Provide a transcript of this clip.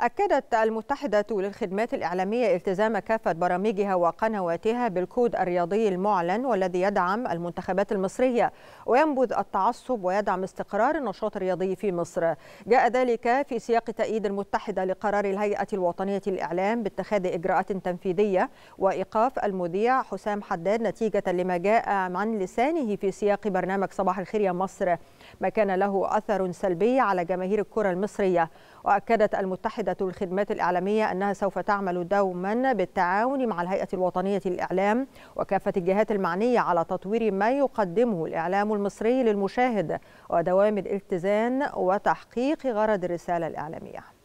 أكدت المتحدة للخدمات الإعلامية التزام كافة برامجها وقنواتها بالكود الرياضي المعلن والذي يدعم المنتخبات المصرية وينبذ التعصب ويدعم استقرار النشاط الرياضي في مصر جاء ذلك في سياق تأييد المتحدة لقرار الهيئة الوطنية للإعلام باتخاذ إجراءات تنفيذية وإيقاف المذيع حسام حداد نتيجة لما جاء عن لسانه في سياق برنامج صباح الخير يا مصر ما كان له أثر سلبي على جماهير الكرة المصرية وأكدت المتحدة وحدة الخدمات الإعلامية أنها سوف تعمل دوما بالتعاون مع الهيئة الوطنية للإعلام وكافة الجهات المعنية على تطوير ما يقدمه الإعلام المصري للمشاهد ودوام الالتزام وتحقيق غرض الرسالة الإعلامية